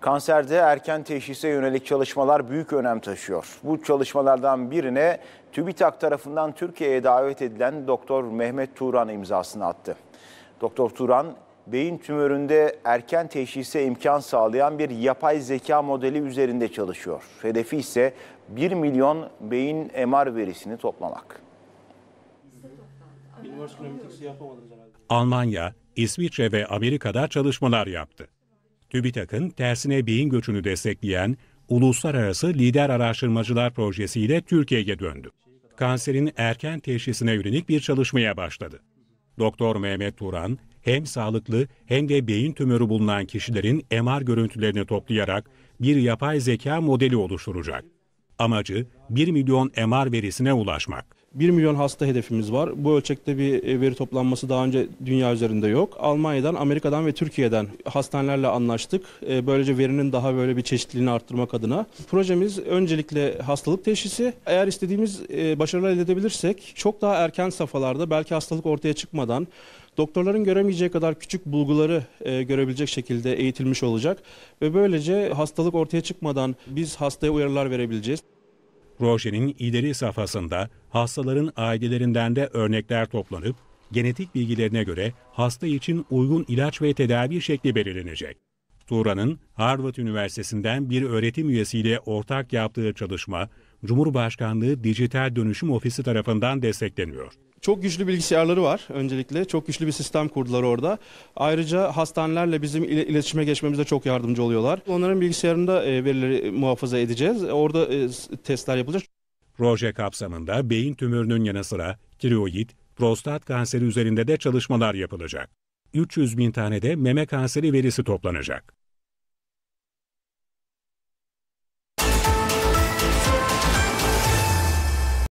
Kanserde erken teşhise yönelik çalışmalar büyük önem taşıyor. Bu çalışmalardan birine TÜBİTAK tarafından Türkiye'ye davet edilen Doktor Mehmet Turan imzasını attı. Doktor Turan, beyin tümöründe erken teşhise imkan sağlayan bir yapay zeka modeli üzerinde çalışıyor. Hedefi ise 1 milyon beyin MR verisini toplamak. Almanya, İsviçre ve Amerika'da çalışmalar yaptı. TÜBİTAK'ın tersine beyin göçünü destekleyen Uluslararası Lider Araştırmacılar Projesi ile Türkiye'ye döndü. Kanserin erken teşhisine yönelik bir çalışmaya başladı. Doktor Mehmet Turan, hem sağlıklı hem de beyin tümörü bulunan kişilerin MR görüntülerini toplayarak bir yapay zeka modeli oluşturacak. Amacı 1 milyon MR verisine ulaşmak. 1 milyon hasta hedefimiz var. Bu ölçekte bir e, veri toplanması daha önce dünya üzerinde yok. Almanya'dan, Amerika'dan ve Türkiye'den hastanelerle anlaştık. E, böylece verinin daha böyle bir çeşitliliğini arttırmak adına. Projemiz öncelikle hastalık teşhisi. Eğer istediğimiz e, başarılar elde edebilirsek çok daha erken safhalarda belki hastalık ortaya çıkmadan doktorların göremeyeceği kadar küçük bulguları e, görebilecek şekilde eğitilmiş olacak ve böylece hastalık ortaya çıkmadan biz hastaya uyarılar verebileceğiz. Projenin ileri safhasında hastaların ailelerinden de örnekler toplanıp genetik bilgilerine göre hasta için uygun ilaç ve tedavi şekli belirlenecek. Turan'ın Harvard Üniversitesi'nden bir öğretim üyesiyle ortak yaptığı çalışma, Cumhurbaşkanlığı Dijital Dönüşüm Ofisi tarafından destekleniyor. Çok güçlü bilgisayarları var öncelikle. Çok güçlü bir sistem kurdular orada. Ayrıca hastanelerle bizim iletişime geçmemize çok yardımcı oluyorlar. Onların bilgisayarında e, verileri muhafaza edeceğiz. Orada e, testler yapılacak. Proje kapsamında beyin tümörünün yanı sıra tiroid, prostat kanseri üzerinde de çalışmalar yapılacak. 300 bin tane de meme kanseri verisi toplanacak.